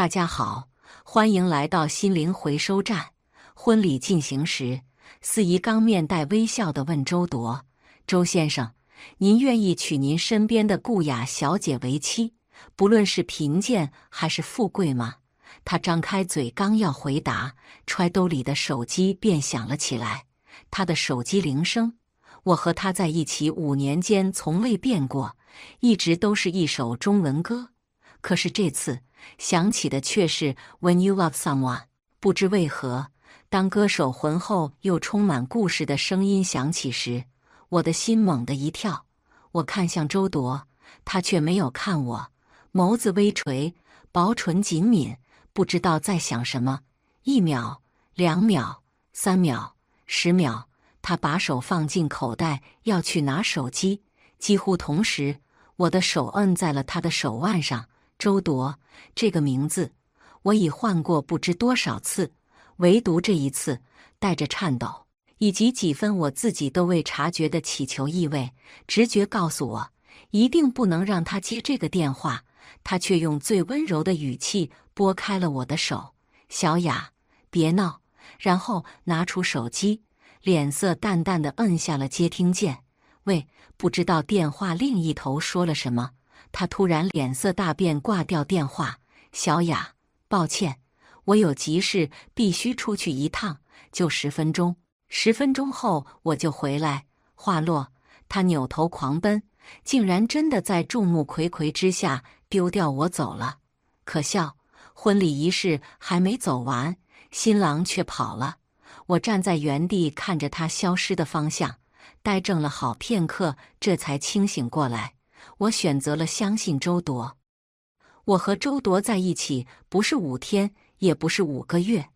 大家好，欢迎来到心灵回收站。婚礼进行时，司仪刚面带微笑的问周铎：“周先生，您愿意娶您身边的顾雅小姐为妻，不论是贫贱还是富贵吗？”他张开嘴刚要回答，揣兜里的手机便响了起来，他的手机铃声。我和他在一起五年间从未变过，一直都是一首中文歌。可是这次。想起的却是 "When you love someone"。不知为何，当歌手浑厚又充满故事的声音响起时，我的心猛地一跳。我看向周铎，他却没有看我，眸子微垂，薄唇紧抿，不知道在想什么。一秒，两秒，三秒，十秒，他把手放进口袋，要去拿手机。几乎同时，我的手摁在了他的手腕上。周铎这个名字，我已换过不知多少次，唯独这一次带着颤抖，以及几分我自己都未察觉的乞求意味。直觉告诉我，一定不能让他接这个电话。他却用最温柔的语气拨开了我的手：“小雅，别闹。”然后拿出手机，脸色淡淡的摁下了接听键：“喂，不知道电话另一头说了什么。”他突然脸色大变，挂掉电话。小雅，抱歉，我有急事，必须出去一趟，就十分钟。十分钟后我就回来。话落，他扭头狂奔，竟然真的在众目睽睽之下丢掉我走了。可笑，婚礼仪式还没走完，新郎却跑了。我站在原地看着他消失的方向，呆怔了好片刻，这才清醒过来。我选择了相信周铎。我和周铎在一起不是五天，也不是五个月，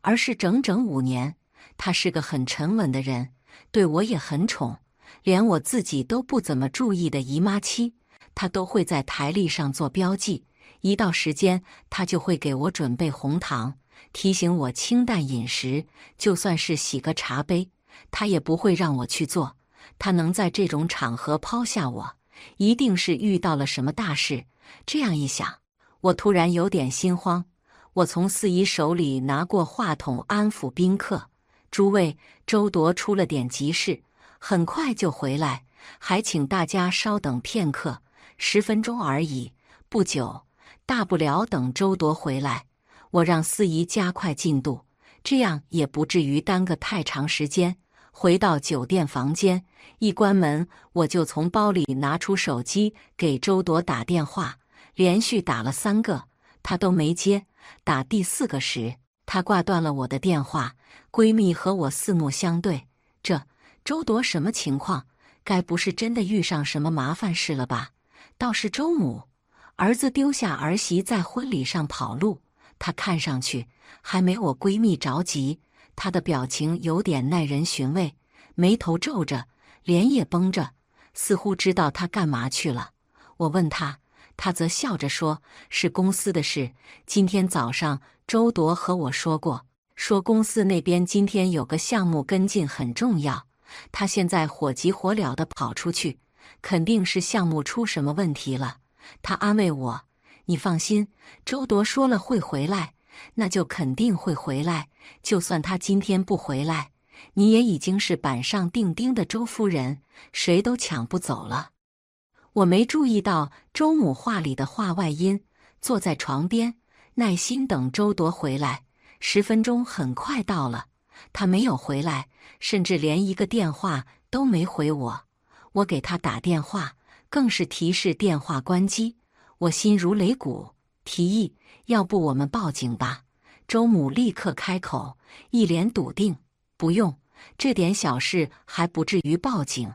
而是整整五年。他是个很沉稳的人，对我也很宠，连我自己都不怎么注意的姨妈期，他都会在台历上做标记。一到时间，他就会给我准备红糖，提醒我清淡饮食。就算是洗个茶杯，他也不会让我去做。他能在这种场合抛下我。一定是遇到了什么大事。这样一想，我突然有点心慌。我从四姨手里拿过话筒，安抚宾客：“诸位，周铎出了点急事，很快就回来，还请大家稍等片刻，十分钟而已。不久，大不了等周铎回来，我让四姨加快进度，这样也不至于耽搁太长时间。”回到酒店房间，一关门，我就从包里拿出手机给周铎打电话，连续打了三个，他都没接。打第四个时，他挂断了我的电话。闺蜜和我四目相对，这周铎什么情况？该不是真的遇上什么麻烦事了吧？倒是周母，儿子丢下儿媳在婚礼上跑路，他看上去还没我闺蜜着急。他的表情有点耐人寻味，眉头皱着，脸也绷着，似乎知道他干嘛去了。我问他，他则笑着说：“是公司的事。今天早上周铎和我说过，说公司那边今天有个项目跟进很重要，他现在火急火燎的跑出去，肯定是项目出什么问题了。”他安慰我：“你放心，周铎说了会回来。”那就肯定会回来。就算他今天不回来，你也已经是板上钉钉的周夫人，谁都抢不走了。我没注意到周母话里的话外音，坐在床边耐心等周铎回来。十分钟很快到了，他没有回来，甚至连一个电话都没回我。我给他打电话，更是提示电话关机。我心如擂鼓，提议。要不我们报警吧？周母立刻开口，一脸笃定。不用，这点小事还不至于报警。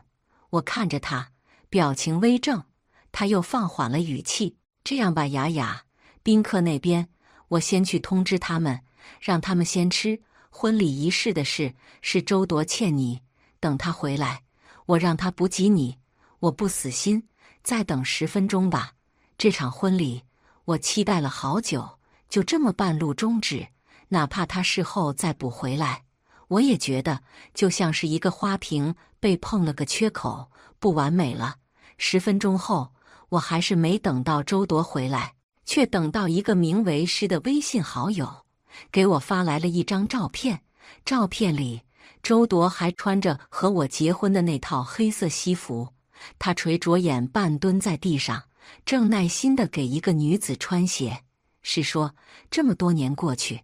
我看着他，表情微怔，他又放缓了语气：“这样吧，雅雅，宾客那边我先去通知他们，让他们先吃。婚礼仪式的事是周铎欠你，等他回来，我让他补给你。我不死心，再等十分钟吧。这场婚礼。”我期待了好久，就这么半路终止。哪怕他事后再补回来，我也觉得就像是一个花瓶被碰了个缺口，不完美了。十分钟后，我还是没等到周铎回来，却等到一个名为“师”的微信好友给我发来了一张照片。照片里，周铎还穿着和我结婚的那套黑色西服，他垂着眼，半蹲在地上。正耐心的给一个女子穿鞋，是说这么多年过去，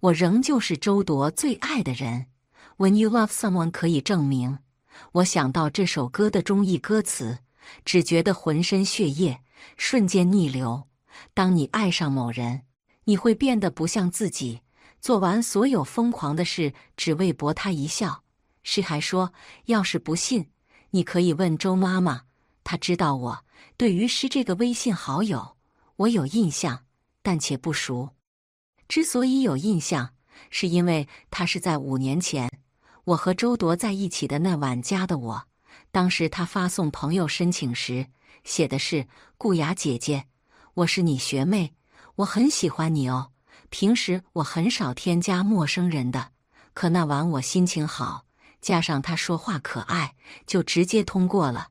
我仍旧是周铎最爱的人。When you love someone，可以证明。我想到这首歌的中意歌词，只觉得浑身血液瞬间逆流。当你爱上某人，你会变得不像自己，做完所有疯狂的事，只为博他一笑。谁还说，要是不信，你可以问周妈妈，她知道我。对于诗这个微信好友，我有印象，但且不熟。之所以有印象，是因为他是在五年前我和周铎在一起的那晚加的。我当时他发送朋友申请时写的是“顾雅姐姐，我是你学妹，我很喜欢你哦。”平时我很少添加陌生人的，可那晚我心情好，加上他说话可爱，就直接通过了。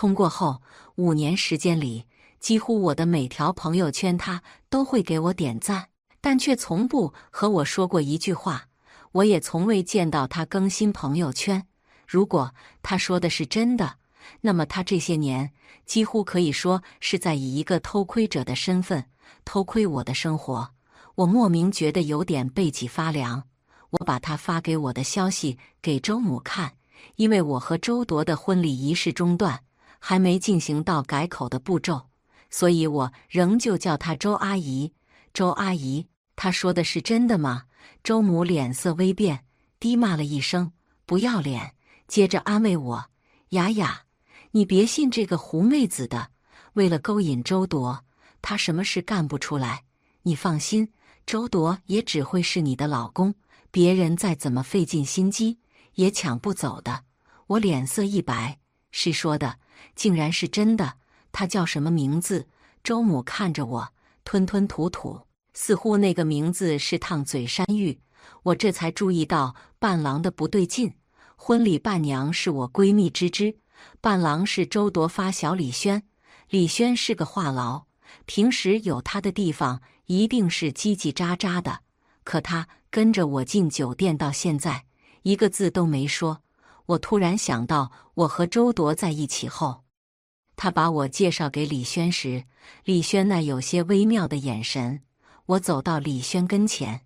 通过后五年时间里，几乎我的每条朋友圈他都会给我点赞，但却从不和我说过一句话。我也从未见到他更新朋友圈。如果他说的是真的，那么他这些年几乎可以说是在以一个偷窥者的身份偷窥我的生活。我莫名觉得有点背脊发凉。我把他发给我的消息给周母看，因为我和周铎的婚礼仪式中断。还没进行到改口的步骤，所以我仍旧叫她周阿姨。周阿姨，她说的是真的吗？周母脸色微变，低骂了一声“不要脸”，接着安慰我：“雅雅，你别信这个狐媚子的，为了勾引周铎，她什么事干不出来。你放心，周铎也只会是你的老公，别人再怎么费尽心机也抢不走的。”我脸色一白，是说的。竟然是真的！他叫什么名字？周母看着我，吞吞吐吐，似乎那个名字是烫嘴山芋。我这才注意到伴郎的不对劲。婚礼伴娘是我闺蜜芝芝，伴郎是周铎发小李轩。李轩是个话痨，平时有他的地方一定是叽叽喳喳的。可他跟着我进酒店到现在，一个字都没说。我突然想到，我和周铎在一起后，他把我介绍给李轩时，李轩那有些微妙的眼神。我走到李轩跟前，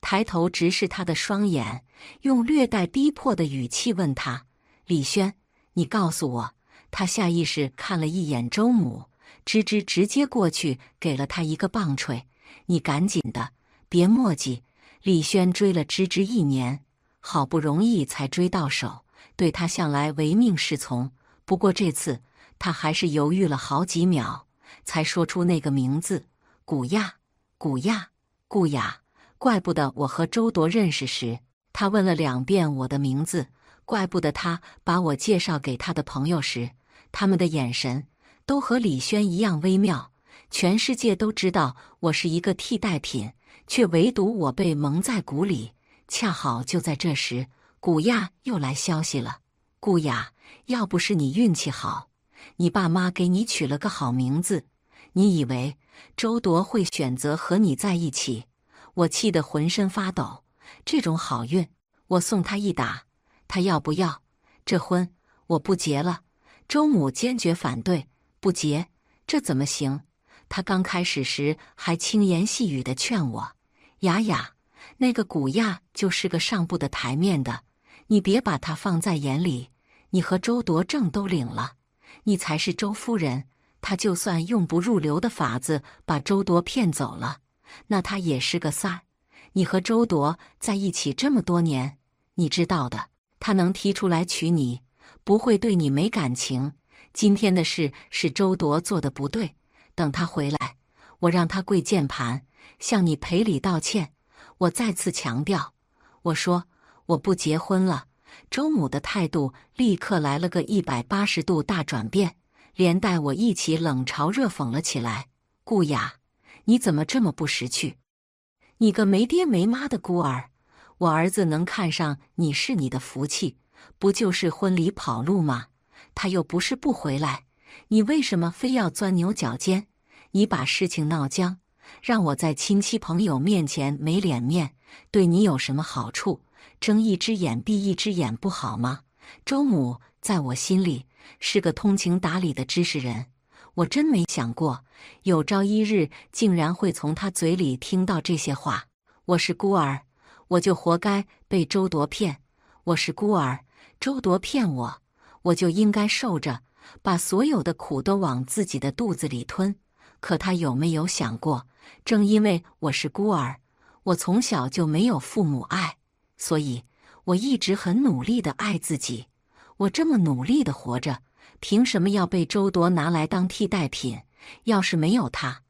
抬头直视他的双眼，用略带逼迫的语气问他：“李轩，你告诉我。”他下意识看了一眼周母，芝芝直接过去给了他一个棒槌：“你赶紧的，别墨迹！”李轩追了芝芝一年。好不容易才追到手，对他向来唯命是从。不过这次他还是犹豫了好几秒，才说出那个名字：古亚、古亚、顾雅。怪不得我和周铎认识时，他问了两遍我的名字。怪不得他把我介绍给他的朋友时，他们的眼神都和李轩一样微妙。全世界都知道我是一个替代品，却唯独我被蒙在鼓里。恰好就在这时，古亚又来消息了。顾雅，要不是你运气好，你爸妈给你取了个好名字，你以为周铎会选择和你在一起？我气得浑身发抖。这种好运，我送他一打，他要不要？这婚我不结了。周母坚决反对，不结，这怎么行？他刚开始时还轻言细语的劝我，雅雅。那个古亚就是个上不得台面的，你别把他放在眼里。你和周铎正都领了，你才是周夫人。他就算用不入流的法子把周铎骗走了，那他也是个三。你和周铎在一起这么多年，你知道的，他能提出来娶你，不会对你没感情。今天的事是周铎做的不对，等他回来，我让他跪键盘向你赔礼道歉。我再次强调，我说我不结婚了。周母的态度立刻来了个一百八十度大转变，连带我一起冷嘲热讽了起来。顾雅，你怎么这么不识趣？你个没爹没妈的孤儿，我儿子能看上你是你的福气，不就是婚礼跑路吗？他又不是不回来，你为什么非要钻牛角尖？你把事情闹僵。让我在亲戚朋友面前没脸面，对你有什么好处？睁一只眼闭一只眼不好吗？周母在我心里是个通情达理的知识人，我真没想过，有朝一日竟然会从他嘴里听到这些话。我是孤儿，我就活该被周铎骗。我是孤儿，周铎骗我，我就应该受着，把所有的苦都往自己的肚子里吞。可他有没有想过？正因为我是孤儿，我从小就没有父母爱，所以我一直很努力的爱自己。我这么努力的活着，凭什么要被周铎拿来当替代品？要是没有他，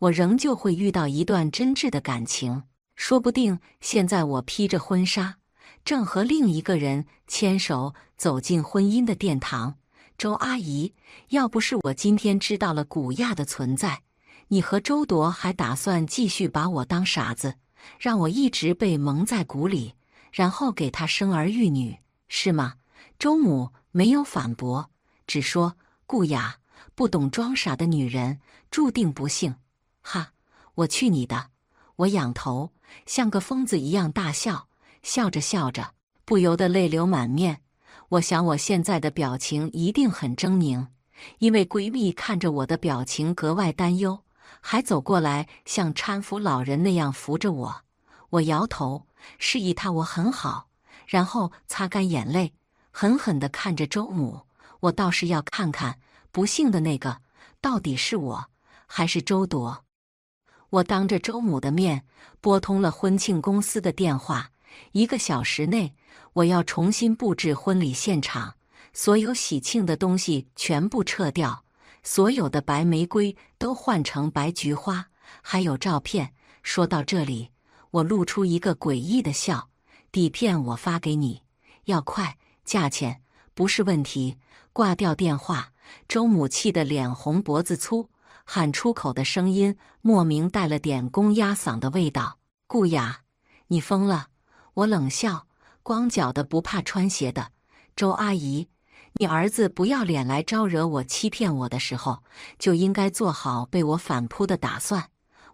我仍旧会遇到一段真挚的感情，说不定现在我披着婚纱，正和另一个人牵手走进婚姻的殿堂。周阿姨，要不是我今天知道了古亚的存在。你和周铎还打算继续把我当傻子，让我一直被蒙在鼓里，然后给他生儿育女，是吗？周母没有反驳，只说：“顾雅不懂装傻的女人注定不幸。”哈！我去你的！我仰头，像个疯子一样大笑，笑着笑着，不由得泪流满面。我想，我现在的表情一定很狰狞，因为闺蜜看着我的表情格外担忧。还走过来，像搀扶老人那样扶着我。我摇头，示意他我很好，然后擦干眼泪，狠狠地看着周母。我倒是要看看，不幸的那个到底是我还是周铎。我当着周母的面拨通了婚庆公司的电话。一个小时内，我要重新布置婚礼现场，所有喜庆的东西全部撤掉。所有的白玫瑰都换成白菊花，还有照片。说到这里，我露出一个诡异的笑。底片我发给你，要快，价钱不是问题。挂掉电话，周母气得脸红脖子粗，喊出口的声音莫名带了点公鸭嗓的味道。顾雅，你疯了！我冷笑，光脚的不怕穿鞋的，周阿姨。你儿子不要脸来招惹我、欺骗我的时候，就应该做好被我反扑的打算。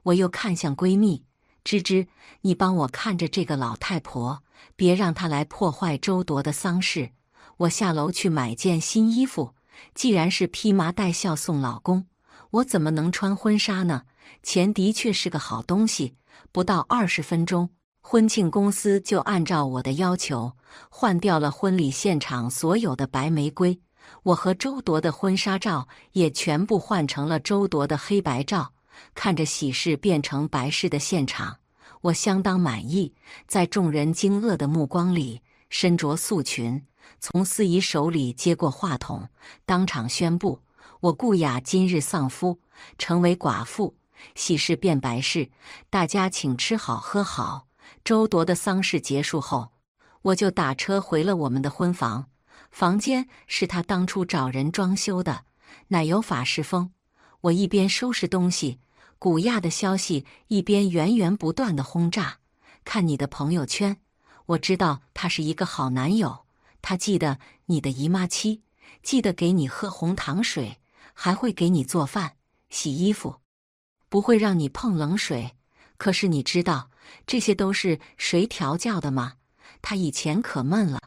我又看向闺蜜芝芝，你帮我看着这个老太婆，别让她来破坏周铎的丧事。我下楼去买件新衣服。既然是披麻戴孝送老公，我怎么能穿婚纱呢？钱的确是个好东西，不到二十分钟。婚庆公司就按照我的要求换掉了婚礼现场所有的白玫瑰，我和周铎的婚纱照也全部换成了周铎的黑白照。看着喜事变成白事的现场，我相当满意。在众人惊愕的目光里，身着素裙，从司仪手里接过话筒，当场宣布：我顾雅今日丧夫，成为寡妇，喜事变白事。大家请吃好喝好。周铎的丧事结束后，我就打车回了我们的婚房。房间是他当初找人装修的，奶油法式风。我一边收拾东西，古亚的消息一边源源不断的轰炸。看你的朋友圈，我知道他是一个好男友。他记得你的姨妈期，记得给你喝红糖水，还会给你做饭、洗衣服，不会让你碰冷水。可是你知道。这些都是谁调教的吗？他以前可闷了，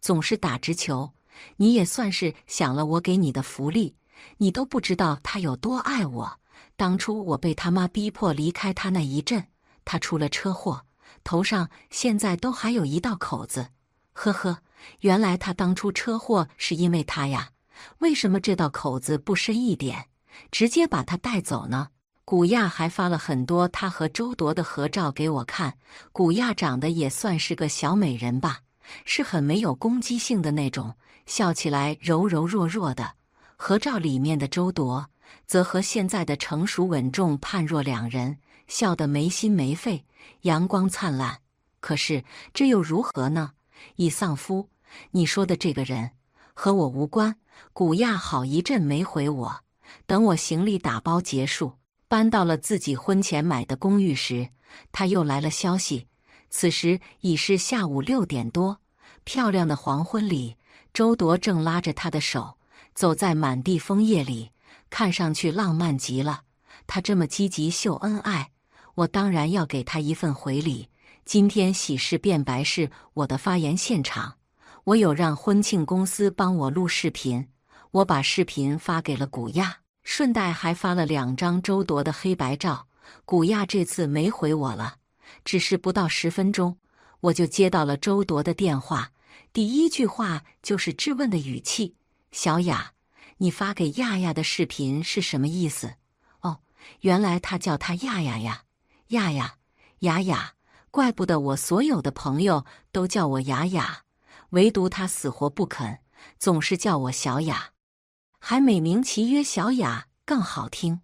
总是打直球。你也算是享了我给你的福利。你都不知道他有多爱我。当初我被他妈逼迫离开他那一阵，他出了车祸，头上现在都还有一道口子。呵呵，原来他当初车祸是因为他呀？为什么这道口子不深一点，直接把他带走呢？古亚还发了很多他和周铎的合照给我看。古亚长得也算是个小美人吧，是很没有攻击性的那种，笑起来柔柔弱弱的。合照里面的周铎则和现在的成熟稳重判若两人，笑得没心没肺，阳光灿烂。可是这又如何呢？已丧夫。你说的这个人和我无关。古亚好一阵没回我，等我行李打包结束。搬到了自己婚前买的公寓时，他又来了消息。此时已是下午六点多，漂亮的黄昏里，周铎正拉着他的手走在满地枫叶里，看上去浪漫极了。他这么积极秀恩爱，我当然要给他一份回礼。今天喜事变白是我的发言现场，我有让婚庆公司帮我录视频，我把视频发给了古亚。顺带还发了两张周铎的黑白照，古亚这次没回我了。只是不到十分钟，我就接到了周铎的电话，第一句话就是质问的语气：“小雅，你发给亚亚的视频是什么意思？”哦，原来他叫他亚亚呀，亚亚，雅雅，怪不得我所有的朋友都叫我雅雅，唯独他死活不肯，总是叫我小雅。还美名其曰“小雅”更好听。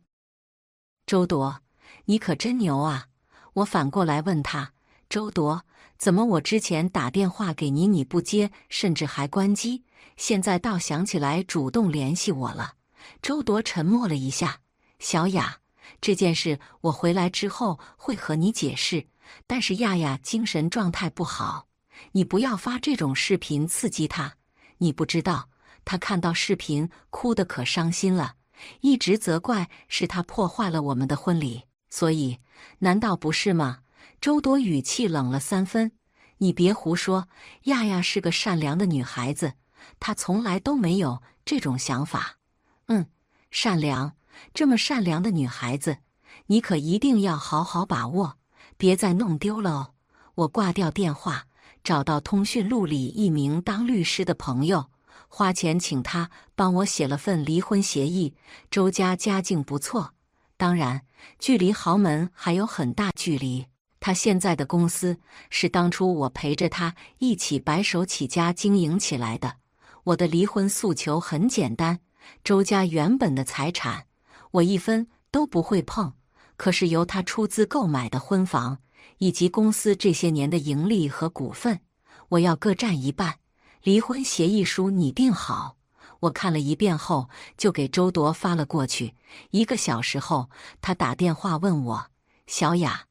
周铎，你可真牛啊！我反过来问他：“周铎，怎么我之前打电话给你，你不接，甚至还关机，现在倒想起来主动联系我了？”周铎沉默了一下：“小雅，这件事我回来之后会和你解释。但是亚亚精神状态不好，你不要发这种视频刺激他。你不知道。”他看到视频，哭得可伤心了，一直责怪是他破坏了我们的婚礼，所以难道不是吗？周朵语气冷了三分：“你别胡说，亚亚是个善良的女孩子，她从来都没有这种想法。”“嗯，善良，这么善良的女孩子，你可一定要好好把握，别再弄丢了哦。”我挂掉电话，找到通讯录里一名当律师的朋友。花钱请他帮我写了份离婚协议。周家家境不错，当然距离豪门还有很大距离。他现在的公司是当初我陪着他一起白手起家经营起来的。我的离婚诉求很简单：周家原本的财产我一分都不会碰，可是由他出资购买的婚房以及公司这些年的盈利和股份，我要各占一半。离婚协议书拟定好，我看了一遍后就给周铎发了过去。一个小时后，他打电话问我：“小雅，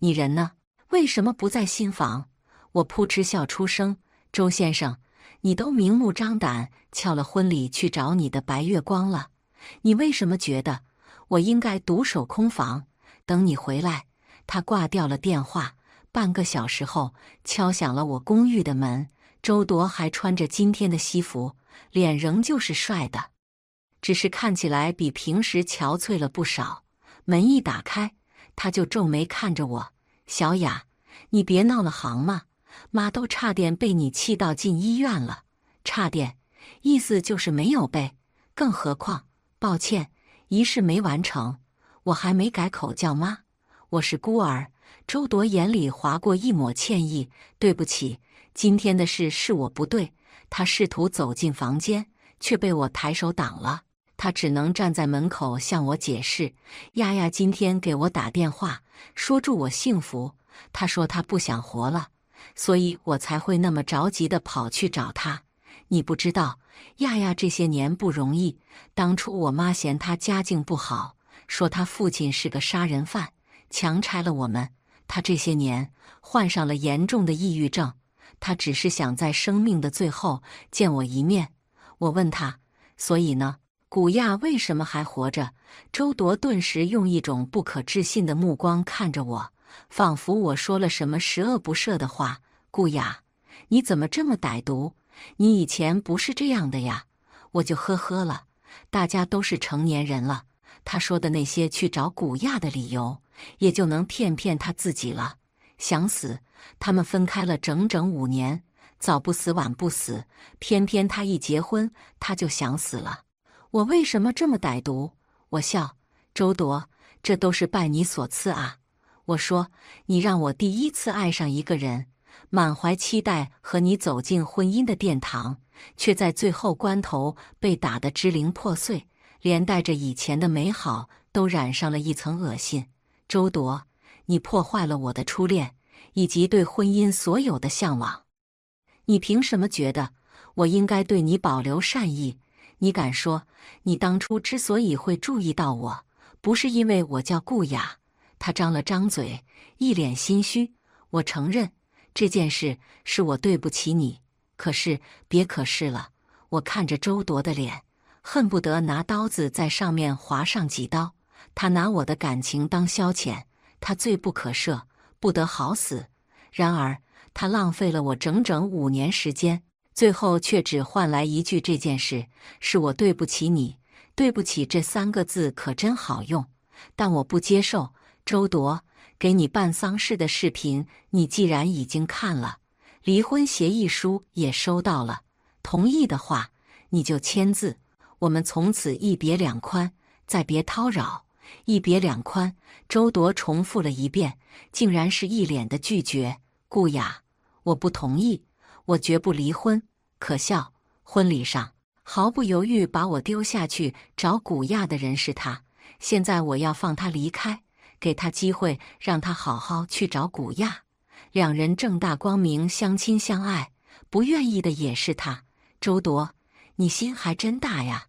你人呢？为什么不在新房？”我扑哧笑出声：“周先生，你都明目张胆撬了婚礼去找你的白月光了，你为什么觉得我应该独守空房等你回来？”他挂掉了电话，半个小时后敲响了我公寓的门。周铎还穿着今天的西服，脸仍旧是帅的，只是看起来比平时憔悴了不少。门一打开，他就皱眉看着我：“小雅，你别闹了，行吗？妈都差点被你气到进医院了，差点，意思就是没有呗。更何况，抱歉，仪式没完成，我还没改口叫妈。我是孤儿。”周铎眼里划过一抹歉意：“对不起。”今天的事是我不对。他试图走进房间，却被我抬手挡了。他只能站在门口向我解释：亚亚今天给我打电话，说祝我幸福。他说他不想活了，所以我才会那么着急的跑去找他。你不知道，亚亚这些年不容易。当初我妈嫌他家境不好，说他父亲是个杀人犯，强拆了我们。他这些年患上了严重的抑郁症。他只是想在生命的最后见我一面。我问他：“所以呢，古亚为什么还活着？”周铎顿时用一种不可置信的目光看着我，仿佛我说了什么十恶不赦的话。“顾雅，你怎么这么歹毒？你以前不是这样的呀！”我就呵呵了。大家都是成年人了，他说的那些去找古亚的理由，也就能骗骗他自己了。想死！他们分开了整整五年，早不死晚不死，偏偏他一结婚，他就想死了。我为什么这么歹毒？我笑，周铎，这都是拜你所赐啊！我说，你让我第一次爱上一个人，满怀期待和你走进婚姻的殿堂，却在最后关头被打得支离破碎，连带着以前的美好都染上了一层恶心，周铎。你破坏了我的初恋，以及对婚姻所有的向往。你凭什么觉得我应该对你保留善意？你敢说你当初之所以会注意到我，不是因为我叫顾雅？他张了张嘴，一脸心虚。我承认这件事是我对不起你，可是别可是了。我看着周铎的脸，恨不得拿刀子在上面划上几刀。他拿我的感情当消遣。他罪不可赦，不得好死。然而，他浪费了我整整五年时间，最后却只换来一句：“这件事是我对不起你，对不起。”这三个字可真好用，但我不接受。周铎，给你办丧事的视频，你既然已经看了，离婚协议书也收到了，同意的话你就签字，我们从此一别两宽，再别叨扰。一别两宽，周铎重复了一遍，竟然是一脸的拒绝。顾雅，我不同意，我绝不离婚。可笑，婚礼上毫不犹豫把我丢下去找古亚的人是他。现在我要放他离开，给他机会，让他好好去找古亚。两人正大光明相亲相爱，不愿意的也是他。周铎，你心还真大呀，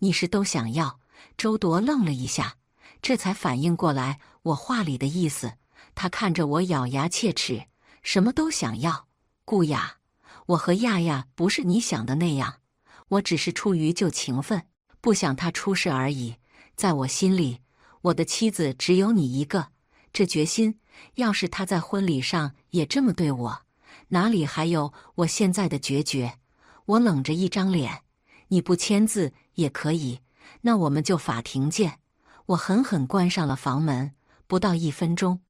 你是都想要？周铎愣了一下。这才反应过来我话里的意思，他看着我咬牙切齿，什么都想要。顾雅，我和亚亚不是你想的那样，我只是出于旧情分，不想他出事而已。在我心里，我的妻子只有你一个。这决心，要是他在婚礼上也这么对我，哪里还有我现在的决绝？我冷着一张脸，你不签字也可以，那我们就法庭见。我狠狠关上了房门，不到一分钟，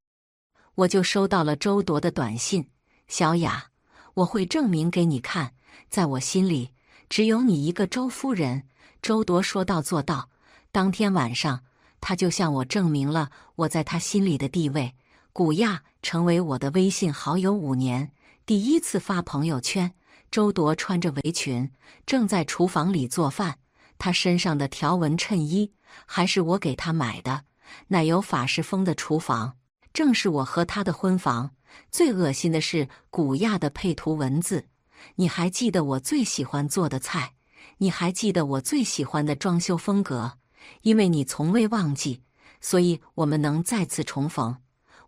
我就收到了周铎的短信：“小雅，我会证明给你看，在我心里只有你一个周夫人。”周铎说到做到，当天晚上他就向我证明了我在他心里的地位。古亚成为我的微信好友五年，第一次发朋友圈。周铎穿着围裙，正在厨房里做饭，他身上的条纹衬衣。还是我给他买的奶油法式风的厨房，正是我和他的婚房。最恶心的是古雅的配图文字。你还记得我最喜欢做的菜？你还记得我最喜欢的装修风格？因为你从未忘记，所以我们能再次重逢。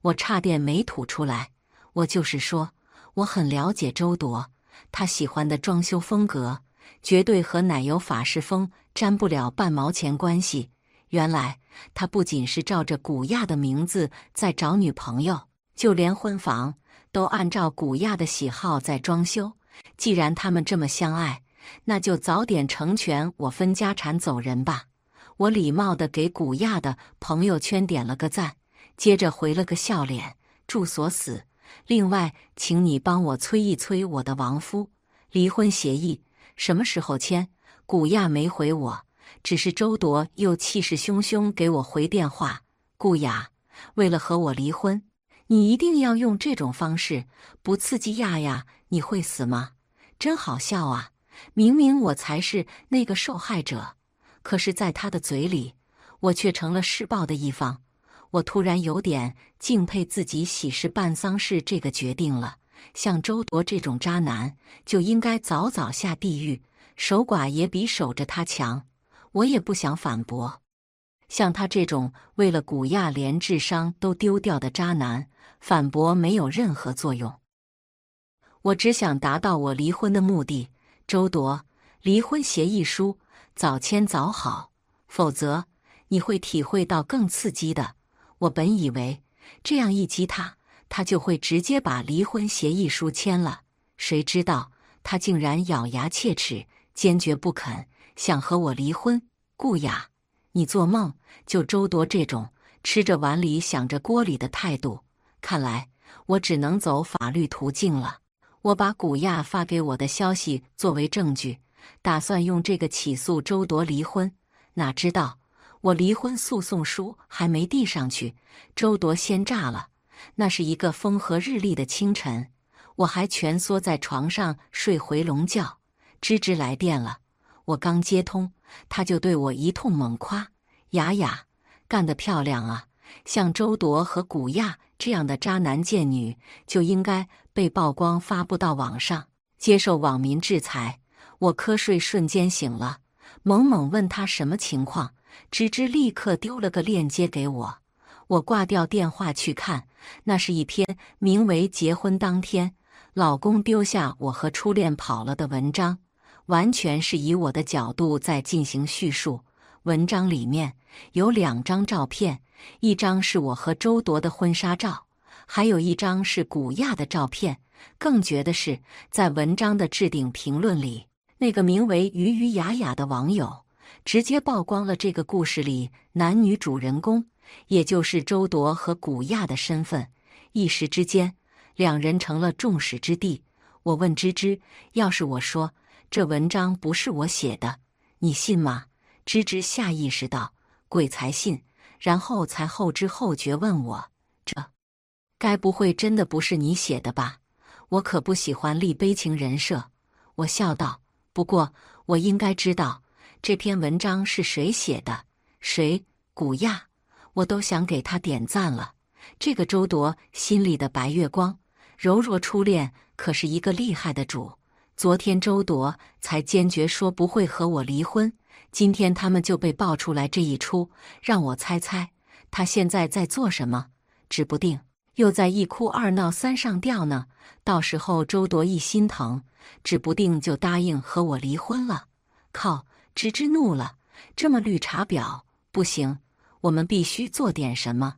我差点没吐出来。我就是说，我很了解周铎，他喜欢的装修风格。绝对和奶油法式风沾不了半毛钱关系。原来他不仅是照着古亚的名字在找女朋友，就连婚房都按照古亚的喜好在装修。既然他们这么相爱，那就早点成全我分家产走人吧。我礼貌的给古亚的朋友圈点了个赞，接着回了个笑脸。住所死。另外，请你帮我催一催我的亡夫离婚协议。什么时候签？顾亚没回我，只是周铎又气势汹汹给我回电话。顾雅，为了和我离婚，你一定要用这种方式，不刺激亚亚，你会死吗？真好笑啊！明明我才是那个受害者，可是在他的嘴里，我却成了施暴的一方。我突然有点敬佩自己，喜事办丧事这个决定了。像周铎这种渣男，就应该早早下地狱。守寡也比守着他强。我也不想反驳。像他这种为了古亚连智商都丢掉的渣男，反驳没有任何作用。我只想达到我离婚的目的。周铎，离婚协议书早签早好，否则你会体会到更刺激的。我本以为这样一击他。他就会直接把离婚协议书签了。谁知道他竟然咬牙切齿，坚决不肯，想和我离婚。顾雅，你做梦！就周铎这种吃着碗里想着锅里的态度，看来我只能走法律途径了。我把古亚发给我的消息作为证据，打算用这个起诉周铎离婚。哪知道我离婚诉讼书还没递上去，周铎先炸了。那是一个风和日丽的清晨，我还蜷缩在床上睡回笼觉。芝芝来电了，我刚接通，他就对我一通猛夸：“雅雅，干得漂亮啊！像周铎和古亚这样的渣男贱女，就应该被曝光发布到网上，接受网民制裁。”我瞌睡瞬间醒了，猛猛问他什么情况，芝芝立刻丢了个链接给我。我挂掉电话去看，那是一篇名为《结婚当天老公丢下我和初恋跑了》的文章，完全是以我的角度在进行叙述。文章里面有两张照片，一张是我和周铎的婚纱照，还有一张是古亚的照片。更绝的是，在文章的置顶评论里，那个名为“鱼鱼雅雅”的网友，直接曝光了这个故事里男女主人公。也就是周铎和古亚的身份，一时之间，两人成了众矢之的。我问芝芝：“要是我说这文章不是我写的，你信吗？”芝芝下意识道：“鬼才信，然后才后知后觉问我：“这该不会真的不是你写的吧？”我可不喜欢立悲情人设。我笑道：“不过我应该知道这篇文章是谁写的，谁？古亚。”我都想给他点赞了，这个周铎心里的白月光，柔弱初恋可是一个厉害的主。昨天周铎才坚决说不会和我离婚，今天他们就被爆出来这一出，让我猜猜他现在在做什么？指不定又在一哭二闹三上吊呢。到时候周铎一心疼，指不定就答应和我离婚了。靠，芝芝怒了，这么绿茶婊不行。我们必须做点什么。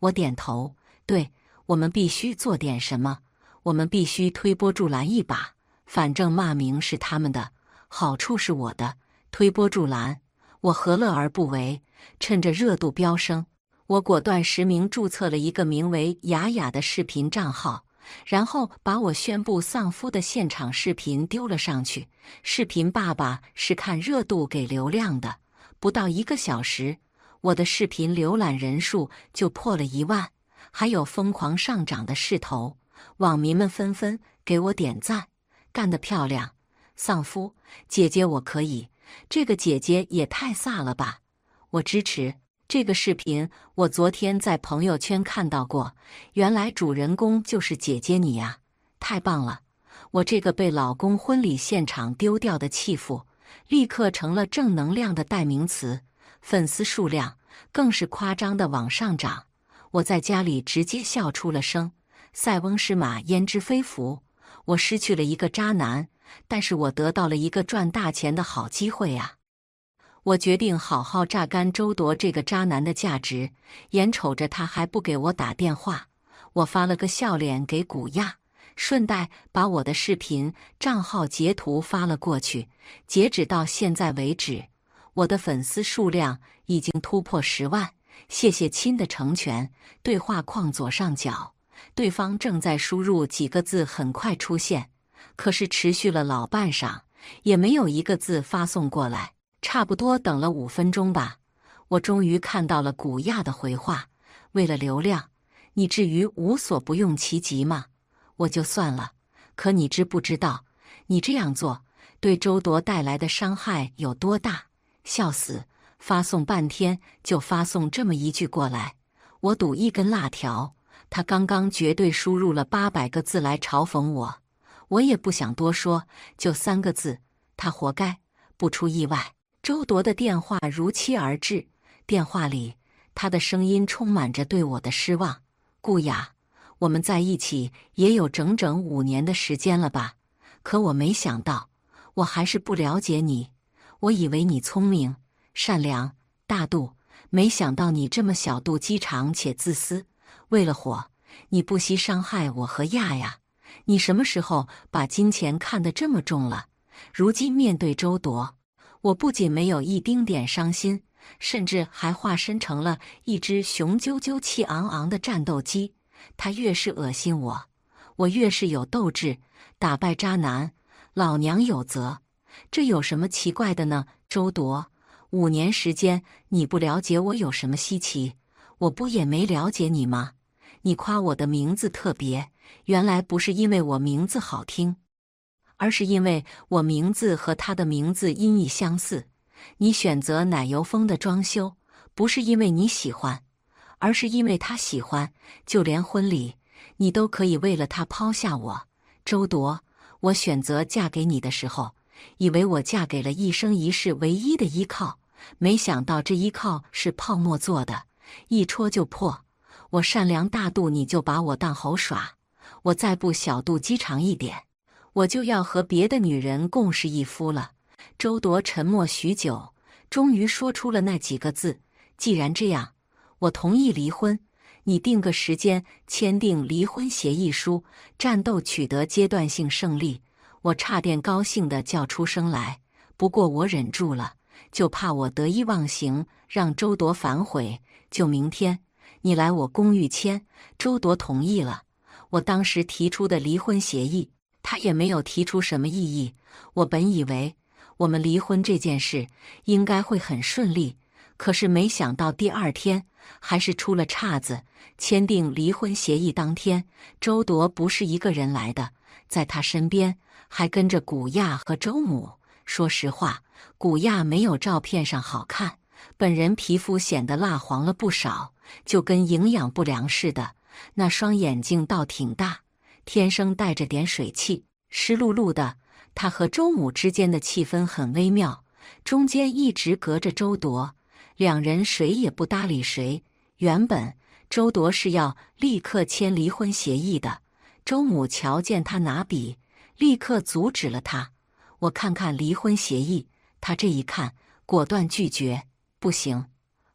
我点头，对，我们必须做点什么。我们必须推波助澜一把，反正骂名是他们的，好处是我的。推波助澜，我何乐而不为？趁着热度飙升，我果断实名注册了一个名为“雅雅”的视频账号，然后把我宣布丧夫的现场视频丢了上去。视频爸爸是看热度给流量的，不到一个小时。我的视频浏览人数就破了一万，还有疯狂上涨的势头，网民们纷纷给我点赞，干得漂亮！丧夫姐姐，我可以！这个姐姐也太飒了吧！我支持！这个视频我昨天在朋友圈看到过，原来主人公就是姐姐你呀！太棒了！我这个被老公婚礼现场丢掉的弃妇，立刻成了正能量的代名词。粉丝数量更是夸张的往上涨，我在家里直接笑出了声。塞翁失马，焉知非福？我失去了一个渣男，但是我得到了一个赚大钱的好机会呀！我决定好好榨干周铎这个渣男的价值。眼瞅着他还不给我打电话，我发了个笑脸给古亚，顺带把我的视频账号截图发了过去。截止到现在为止。我的粉丝数量已经突破十万，谢谢亲的成全。对话框左上角，对方正在输入几个字，很快出现。可是持续了老半晌，也没有一个字发送过来。差不多等了五分钟吧，我终于看到了古亚的回话。为了流量，你至于无所不用其极吗？我就算了，可你知不知道，你这样做对周铎带来的伤害有多大？笑死！发送半天就发送这么一句过来，我赌一根辣条，他刚刚绝对输入了八百个字来嘲讽我。我也不想多说，就三个字：他活该。不出意外，周铎的电话如期而至。电话里，他的声音充满着对我的失望。顾雅，我们在一起也有整整五年的时间了吧？可我没想到，我还是不了解你。我以为你聪明、善良、大度，没想到你这么小肚鸡肠且自私。为了火，你不惜伤害我和亚亚。你什么时候把金钱看得这么重了？如今面对周铎，我不仅没有一丁点伤心，甚至还化身成了一只雄赳赳、气昂昂的战斗机。他越是恶心我，我越是有斗志，打败渣男，老娘有责。这有什么奇怪的呢？周铎，五年时间你不了解我有什么稀奇？我不也没了解你吗？你夸我的名字特别，原来不是因为我名字好听，而是因为我名字和他的名字音译相似。你选择奶油风的装修，不是因为你喜欢，而是因为他喜欢。就连婚礼，你都可以为了他抛下我。周铎，我选择嫁给你的时候。以为我嫁给了一生一世唯一的依靠，没想到这依靠是泡沫做的，一戳就破。我善良大度，你就把我当猴耍？我再不小肚鸡肠一点，我就要和别的女人共侍一夫了。周铎沉默许久，终于说出了那几个字：“既然这样，我同意离婚。你定个时间，签订离婚协议书。战斗取得阶段性胜利。”我差点高兴的叫出声来，不过我忍住了，就怕我得意忘形，让周铎反悔。就明天，你来我公寓签。周铎同意了，我当时提出的离婚协议，他也没有提出什么异议。我本以为我们离婚这件事应该会很顺利，可是没想到第二天还是出了岔子。签订离婚协议当天，周铎不是一个人来的，在他身边。还跟着古亚和周母。说实话，古亚没有照片上好看，本人皮肤显得蜡黄了不少，就跟营养不良似的。那双眼睛倒挺大，天生带着点水气，湿漉漉的。他和周母之间的气氛很微妙，中间一直隔着周铎，两人谁也不搭理谁。原本周铎是要立刻签离婚协议的，周母瞧见他拿笔。立刻阻止了他。我看看离婚协议。他这一看，果断拒绝。不行，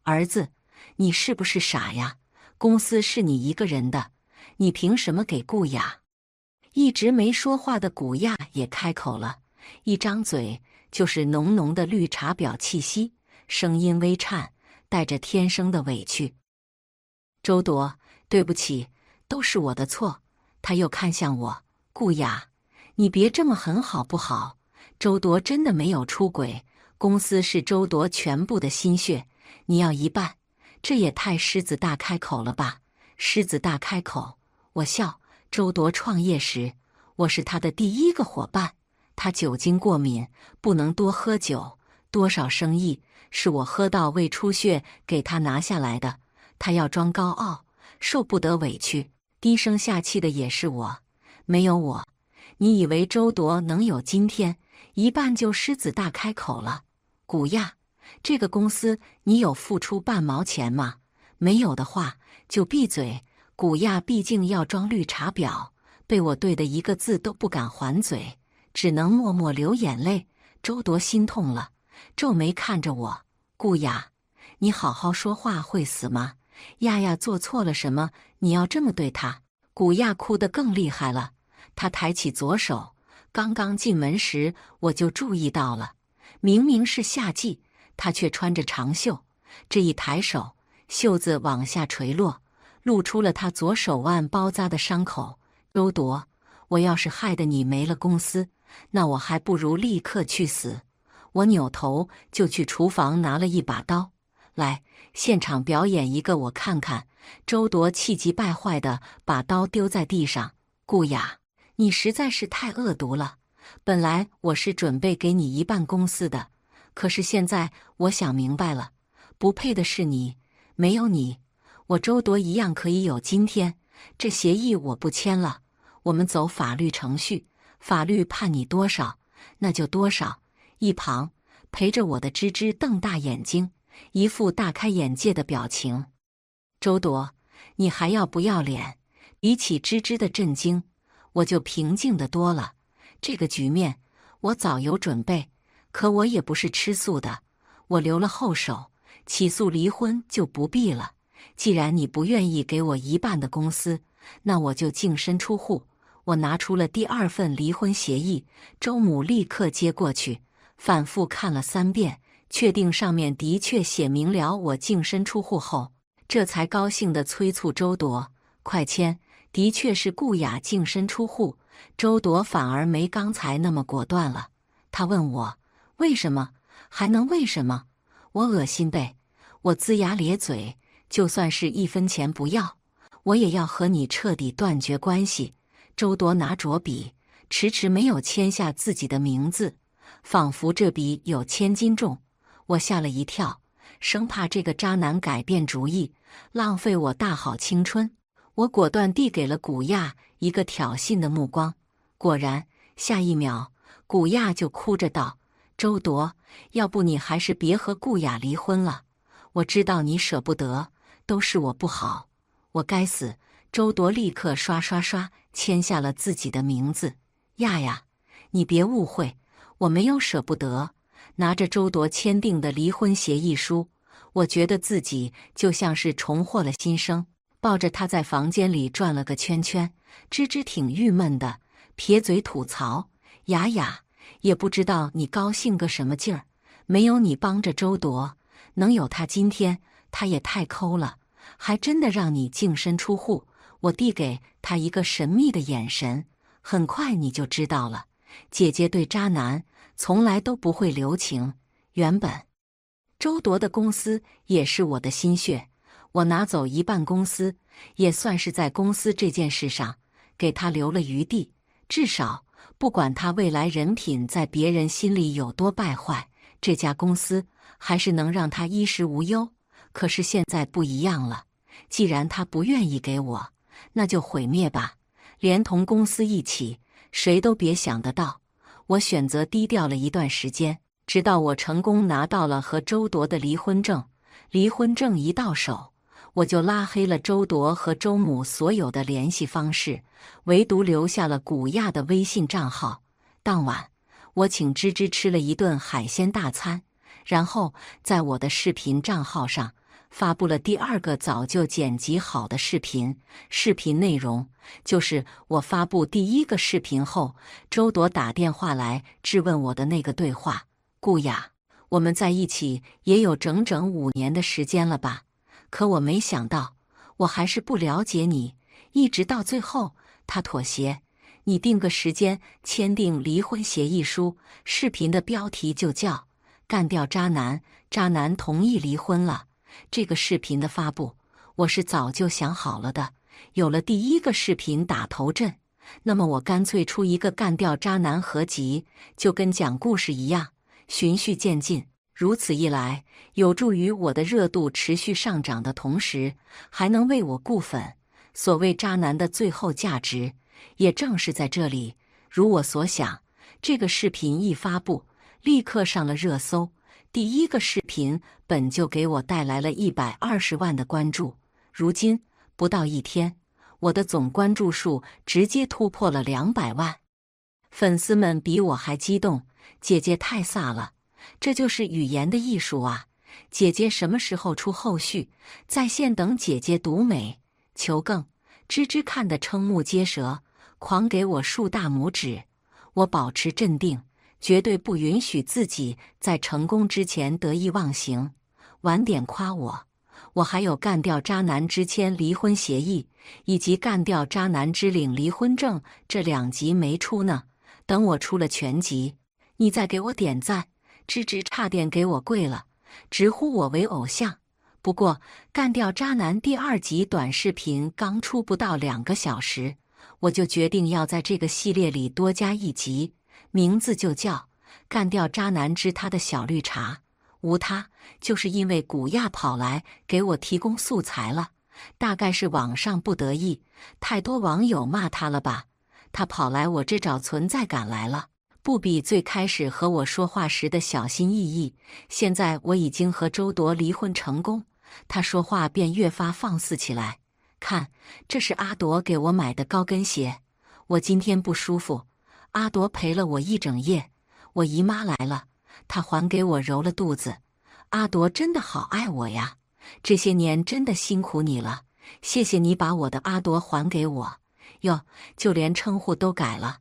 儿子，你是不是傻呀？公司是你一个人的，你凭什么给顾雅？一直没说话的古亚也开口了，一张嘴就是浓浓的绿茶婊气息，声音微颤，带着天生的委屈。周铎，对不起，都是我的错。他又看向我，顾雅。你别这么狠，好不好？周铎真的没有出轨，公司是周铎全部的心血。你要一半，这也太狮子大开口了吧！狮子大开口，我笑。周铎创业时，我是他的第一个伙伴。他酒精过敏，不能多喝酒。多少生意是我喝到胃出血给他拿下来的。他要装高傲，受不得委屈，低声下气的也是我。没有我。你以为周铎能有今天，一半就狮子大开口了？古亚，这个公司你有付出半毛钱吗？没有的话就闭嘴。古亚，毕竟要装绿茶婊，被我怼的一个字都不敢还嘴，只能默默流眼泪。周铎心痛了，皱眉看着我：“顾雅，你好好说话会死吗？亚亚做错了什么？你要这么对他？”古亚哭得更厉害了。他抬起左手，刚刚进门时我就注意到了，明明是夏季，他却穿着长袖。这一抬手，袖子往下垂落，露出了他左手腕包扎的伤口。周铎，我要是害得你没了公司，那我还不如立刻去死！我扭头就去厨房拿了一把刀，来，现场表演一个，我看看。周铎气急败坏的把刀丢在地上，顾雅。你实在是太恶毒了！本来我是准备给你一半公司的，可是现在我想明白了，不配的是你。没有你，我周铎一样可以有今天。这协议我不签了，我们走法律程序。法律判你多少，那就多少。一旁陪着我的芝芝瞪大眼睛，一副大开眼界的表情。周铎，你还要不要脸？比起芝芝的震惊。我就平静的多了。这个局面我早有准备，可我也不是吃素的，我留了后手，起诉离婚就不必了。既然你不愿意给我一半的公司，那我就净身出户。我拿出了第二份离婚协议，周母立刻接过去，反复看了三遍，确定上面的确写明了我净身出户后，这才高兴的催促周铎快签。的确是顾雅净身出户，周铎反而没刚才那么果断了。他问我为什么，还能为什么？我恶心呗，我龇牙咧嘴。就算是一分钱不要，我也要和你彻底断绝关系。周铎拿着笔，迟迟没有签下自己的名字，仿佛这笔有千斤重。我吓了一跳，生怕这个渣男改变主意，浪费我大好青春。我果断递给了古亚一个挑衅的目光。果然，下一秒，古亚就哭着道：“周铎，要不你还是别和顾雅离婚了。我知道你舍不得，都是我不好，我该死。”周铎立刻刷刷刷签下了自己的名字。亚亚，你别误会，我没有舍不得。拿着周铎签订的离婚协议书，我觉得自己就像是重获了新生。抱着他在房间里转了个圈圈，芝芝挺郁闷的，撇嘴吐槽：“雅雅也不知道你高兴个什么劲儿，没有你帮着周铎，能有他今天？他也太抠了，还真的让你净身出户。”我递给他一个神秘的眼神，很快你就知道了，姐姐对渣男从来都不会留情。原本，周铎的公司也是我的心血。我拿走一半公司，也算是在公司这件事上给他留了余地。至少不管他未来人品在别人心里有多败坏，这家公司还是能让他衣食无忧。可是现在不一样了，既然他不愿意给我，那就毁灭吧，连同公司一起，谁都别想得到。我选择低调了一段时间，直到我成功拿到了和周铎的离婚证。离婚证一到手。我就拉黑了周铎和周母所有的联系方式，唯独留下了古亚的微信账号。当晚，我请芝芝吃了一顿海鲜大餐，然后在我的视频账号上发布了第二个早就剪辑好的视频。视频内容就是我发布第一个视频后，周铎打电话来质问我的那个对话。顾雅，我们在一起也有整整五年的时间了吧？可我没想到，我还是不了解你。一直到最后，他妥协，你定个时间签订离婚协议书。视频的标题就叫《干掉渣男》，渣男同意离婚了。这个视频的发布，我是早就想好了的。有了第一个视频打头阵，那么我干脆出一个《干掉渣男》合集，就跟讲故事一样，循序渐进。如此一来，有助于我的热度持续上涨的同时，还能为我固粉。所谓“渣男”的最后价值，也正是在这里。如我所想，这个视频一发布，立刻上了热搜。第一个视频本就给我带来了一百二十万的关注，如今不到一天，我的总关注数直接突破了两百万。粉丝们比我还激动，姐姐太飒了！这就是语言的艺术啊！姐姐什么时候出后续？在线等姐姐读美求更。芝芝看得瞠目结舌，狂给我竖大拇指。我保持镇定，绝对不允许自己在成功之前得意忘形。晚点夸我，我还有干掉渣男之签离婚协议以及干掉渣男之领离婚证这两集没出呢。等我出了全集，你再给我点赞。芝芝差点给我跪了，直呼我为偶像。不过，《干掉渣男》第二集短视频刚出不到两个小时，我就决定要在这个系列里多加一集，名字就叫《干掉渣男之他的小绿茶》。无他，就是因为古亚跑来给我提供素材了。大概是网上不得意，太多网友骂他了吧？他跑来我这找存在感来了。不比最开始和我说话时的小心翼翼，现在我已经和周铎离婚成功，他说话便越发放肆起来。看，这是阿铎给我买的高跟鞋。我今天不舒服，阿铎陪了我一整夜。我姨妈来了，她还给我揉了肚子。阿铎真的好爱我呀！这些年真的辛苦你了，谢谢你把我的阿铎还给我。哟，就连称呼都改了，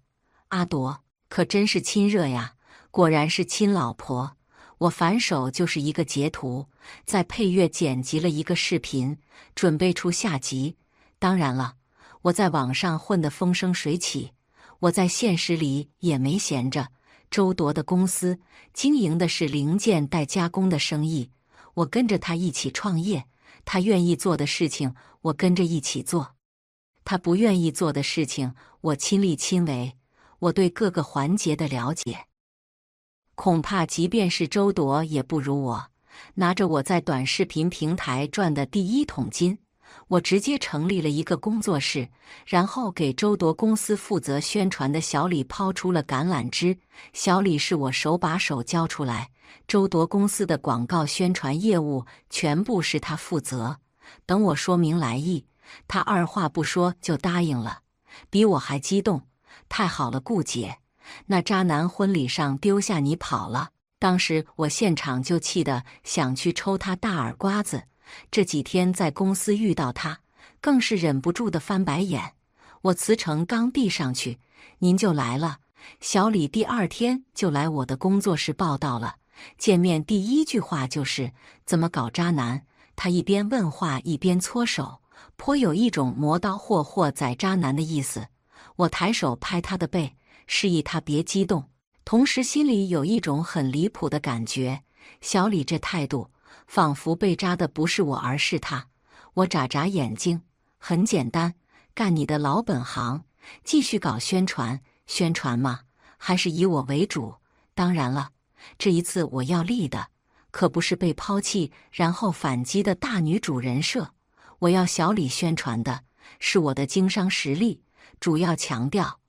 阿铎。可真是亲热呀！果然是亲老婆。我反手就是一个截图，在配乐剪辑了一个视频，准备出下集。当然了，我在网上混得风生水起，我在现实里也没闲着。周铎的公司经营的是零件代加工的生意，我跟着他一起创业。他愿意做的事情，我跟着一起做；他不愿意做的事情，我亲力亲为。我对各个环节的了解，恐怕即便是周铎也不如我。拿着我在短视频平台赚的第一桶金，我直接成立了一个工作室，然后给周铎公司负责宣传的小李抛出了橄榄枝。小李是我手把手教出来，周铎公司的广告宣传业务全部是他负责。等我说明来意，他二话不说就答应了，比我还激动。太好了，顾姐，那渣男婚礼上丢下你跑了，当时我现场就气得想去抽他大耳瓜子。这几天在公司遇到他，更是忍不住的翻白眼。我辞呈刚递上去，您就来了。小李第二天就来我的工作室报道了，见面第一句话就是怎么搞渣男。他一边问话一边搓手，颇有一种磨刀霍霍宰渣男的意思。我抬手拍他的背，示意他别激动，同时心里有一种很离谱的感觉。小李这态度，仿佛被扎的不是我，而是他。我眨眨眼睛，很简单，干你的老本行，继续搞宣传，宣传嘛，还是以我为主。当然了，这一次我要立的，可不是被抛弃然后反击的大女主人设，我要小李宣传的是我的经商实力。主要强调，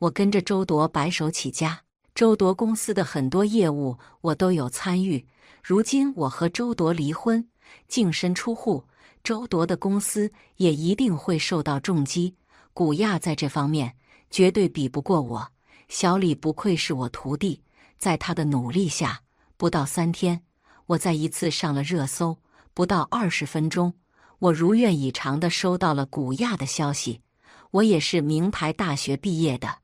我跟着周铎白手起家，周铎公司的很多业务我都有参与。如今我和周铎离婚，净身出户，周铎的公司也一定会受到重击。古亚在这方面绝对比不过我。小李不愧是我徒弟，在他的努力下，不到三天，我再一次上了热搜，不到二十分钟，我如愿以偿的收到了古亚的消息。我也是名牌大学毕业的，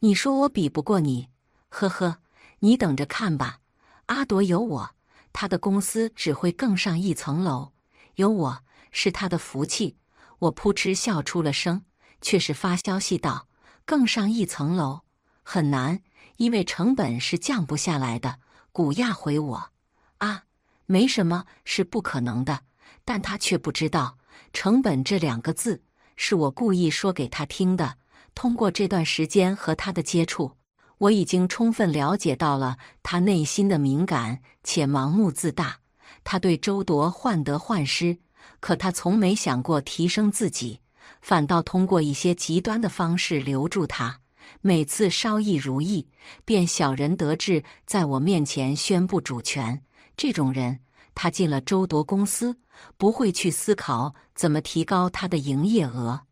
你说我比不过你？呵呵，你等着看吧。阿朵有我，他的公司只会更上一层楼。有我是他的福气。我扑哧笑出了声，却是发消息道：“更上一层楼很难，因为成本是降不下来的。”古亚回我：“啊，没什么是不可能的。”但他却不知道“成本”这两个字。是我故意说给他听的。通过这段时间和他的接触，我已经充分了解到了他内心的敏感且盲目自大。他对周铎患得患失，可他从没想过提升自己，反倒通过一些极端的方式留住他。每次稍一如意，便小人得志，在我面前宣布主权。这种人。他进了周铎公司，不会去思考怎么提高他的营业额，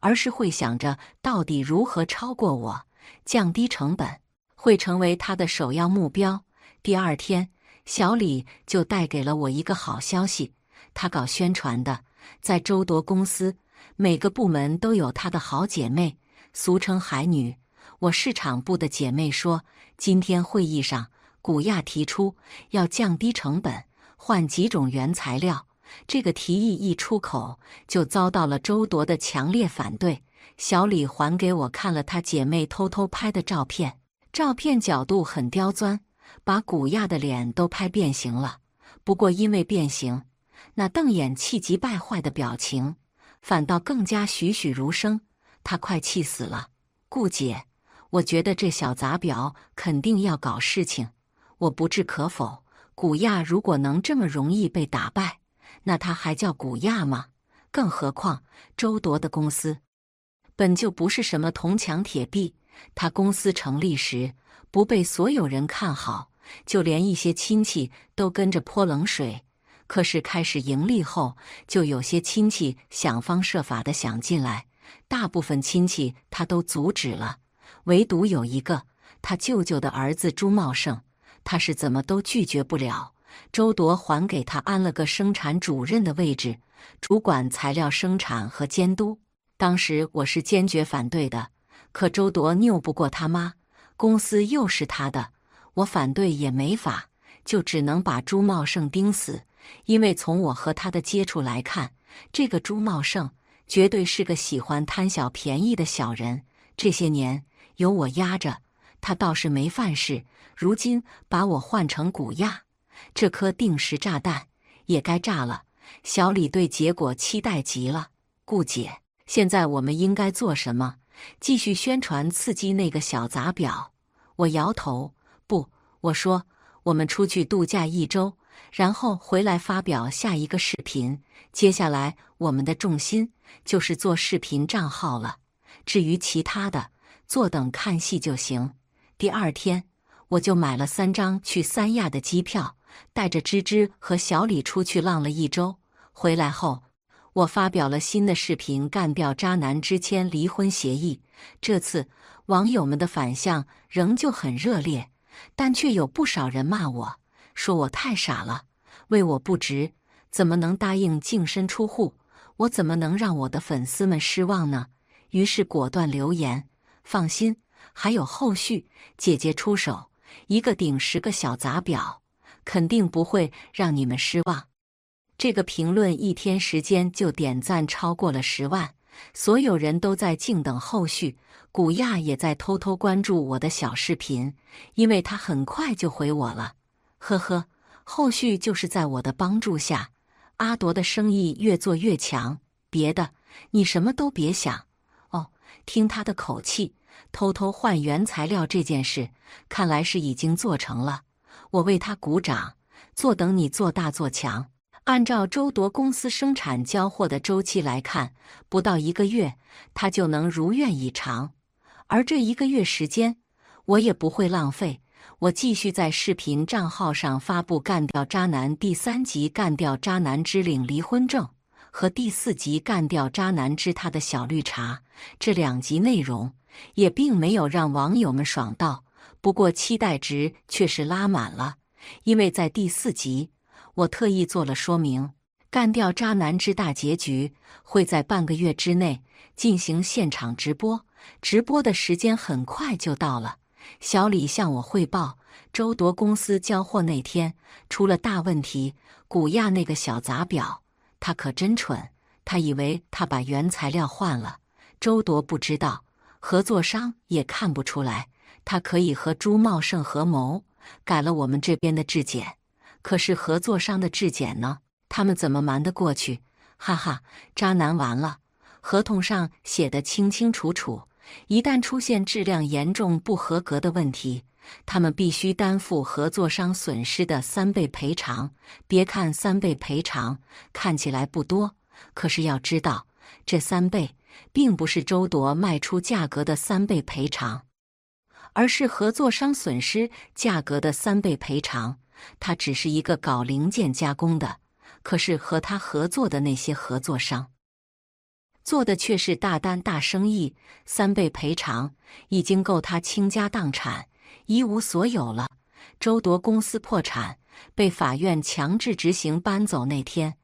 而是会想着到底如何超过我，降低成本会成为他的首要目标。第二天，小李就带给了我一个好消息。他搞宣传的，在周铎公司每个部门都有他的好姐妹，俗称“海女”。我市场部的姐妹说，今天会议上，古亚提出要降低成本。换几种原材料，这个提议一出口就遭到了周铎的强烈反对。小李还给我看了他姐妹偷偷拍的照片，照片角度很刁钻，把古亚的脸都拍变形了。不过因为变形，那瞪眼气急败坏的表情反倒更加栩栩如生。他快气死了，顾姐，我觉得这小杂表肯定要搞事情。我不置可否。古亚如果能这么容易被打败，那他还叫古亚吗？更何况周铎的公司本就不是什么铜墙铁壁。他公司成立时不被所有人看好，就连一些亲戚都跟着泼冷水。可是开始盈利后，就有些亲戚想方设法的想进来，大部分亲戚他都阻止了，唯独有一个他舅舅的儿子朱茂盛。他是怎么都拒绝不了，周铎还给他安了个生产主任的位置，主管材料生产和监督。当时我是坚决反对的，可周铎拗不过他妈，公司又是他的，我反对也没法，就只能把朱茂盛盯死。因为从我和他的接触来看，这个朱茂盛绝对是个喜欢贪小便宜的小人。这些年有我压着。他倒是没犯事，如今把我换成古亚，这颗定时炸弹也该炸了。小李对结果期待极了。顾姐，现在我们应该做什么？继续宣传，刺激那个小杂表？我摇头，不，我说我们出去度假一周，然后回来发表下一个视频。接下来我们的重心就是做视频账号了。至于其他的，坐等看戏就行。第二天，我就买了三张去三亚的机票，带着芝芝和小李出去浪了一周。回来后，我发表了新的视频，干掉渣男，之签离婚协议。这次网友们的反响仍旧很热烈，但却有不少人骂我，说我太傻了，为我不值，怎么能答应净身出户？我怎么能让我的粉丝们失望呢？于是果断留言：放心。还有后续，姐姐出手一个顶十个小杂表，肯定不会让你们失望。这个评论一天时间就点赞超过了十万，所有人都在静等后续。古亚也在偷偷关注我的小视频，因为他很快就回我了。呵呵，后续就是在我的帮助下，阿铎的生意越做越强。别的你什么都别想哦，听他的口气。偷偷换原材料这件事，看来是已经做成了。我为他鼓掌，坐等你做大做强。按照周铎公司生产交货的周期来看，不到一个月，他就能如愿以偿。而这一个月时间，我也不会浪费。我继续在视频账号上发布《干掉渣男》第三集《干掉渣男之领离婚证》和第四集《干掉渣男之他的小绿茶》这两集内容。也并没有让网友们爽到，不过期待值却是拉满了，因为在第四集，我特意做了说明，干掉渣男之大结局会在半个月之内进行现场直播。直播的时间很快就到了，小李向我汇报，周铎公司交货那天出了大问题，古亚那个小杂表，他可真蠢，他以为他把原材料换了，周铎不知道。合作商也看不出来，他可以和朱茂盛合谋改了我们这边的质检，可是合作商的质检呢？他们怎么瞒得过去？哈哈，渣男完了！合同上写的清清楚楚，一旦出现质量严重不合格的问题，他们必须担负合作商损失的三倍赔偿。别看三倍赔偿看起来不多，可是要知道这三倍。并不是周铎卖出价格的三倍赔偿，而是合作商损失价格的三倍赔偿。他只是一个搞零件加工的，可是和他合作的那些合作商，做的却是大单大生意。三倍赔偿已经够他倾家荡产、一无所有了。周铎公司破产，被法院强制执行搬走那天，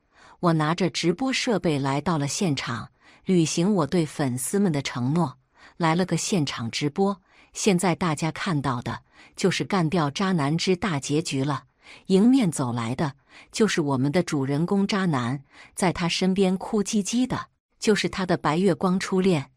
我拿着直播设备来到了现场。履行我对粉丝们的承诺，来了个现场直播。现在大家看到的就是干掉渣男之大结局了。迎面走来的就是我们的主人公渣男，在他身边哭唧唧的，就是他的白月光初恋。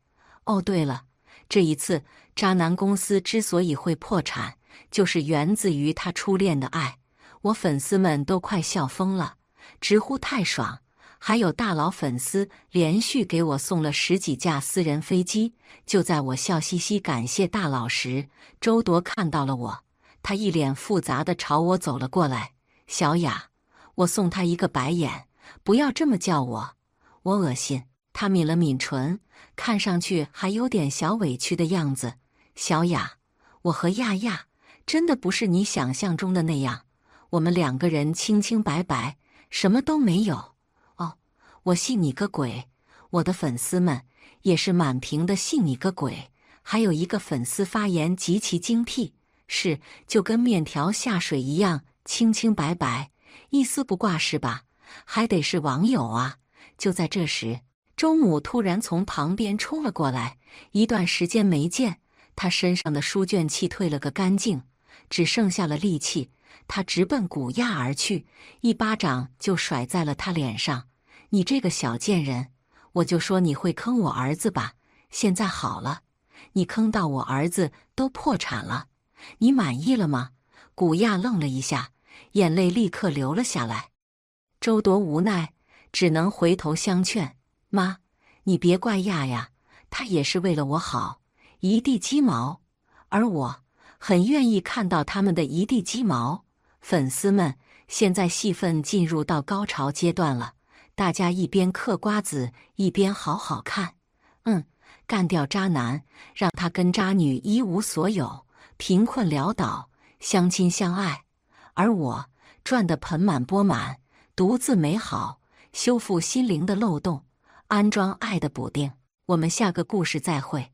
哦，对了，这一次渣男公司之所以会破产，就是源自于他初恋的爱。我粉丝们都快笑疯了，直呼太爽。还有大佬粉丝连续给我送了十几架私人飞机。就在我笑嘻嘻感谢大佬时，周铎看到了我，他一脸复杂的朝我走了过来。小雅，我送他一个白眼，不要这么叫我，我恶心。他抿了抿唇，看上去还有点小委屈的样子。小雅，我和亚亚真的不是你想象中的那样，我们两个人清清白白，什么都没有。我信你个鬼！我的粉丝们也是满屏的信你个鬼。还有一个粉丝发言极其精辟，是就跟面条下水一样清清白白，一丝不挂，是吧？还得是网友啊！就在这时，周母突然从旁边冲了过来。一段时间没见，他身上的书卷气退了个干净，只剩下了戾气。他直奔古亚而去，一巴掌就甩在了他脸上。你这个小贱人，我就说你会坑我儿子吧！现在好了，你坑到我儿子都破产了，你满意了吗？古亚愣了一下，眼泪立刻流了下来。周铎无奈，只能回头相劝：“妈，你别怪亚呀，他也是为了我好，一地鸡毛。而我很愿意看到他们的一地鸡毛。”粉丝们，现在戏份进入到高潮阶段了。大家一边嗑瓜子，一边好好看。嗯，干掉渣男，让他跟渣女一无所有，贫困潦倒，相亲相爱。而我赚得盆满钵满，独自美好，修复心灵的漏洞，安装爱的补丁。我们下个故事再会。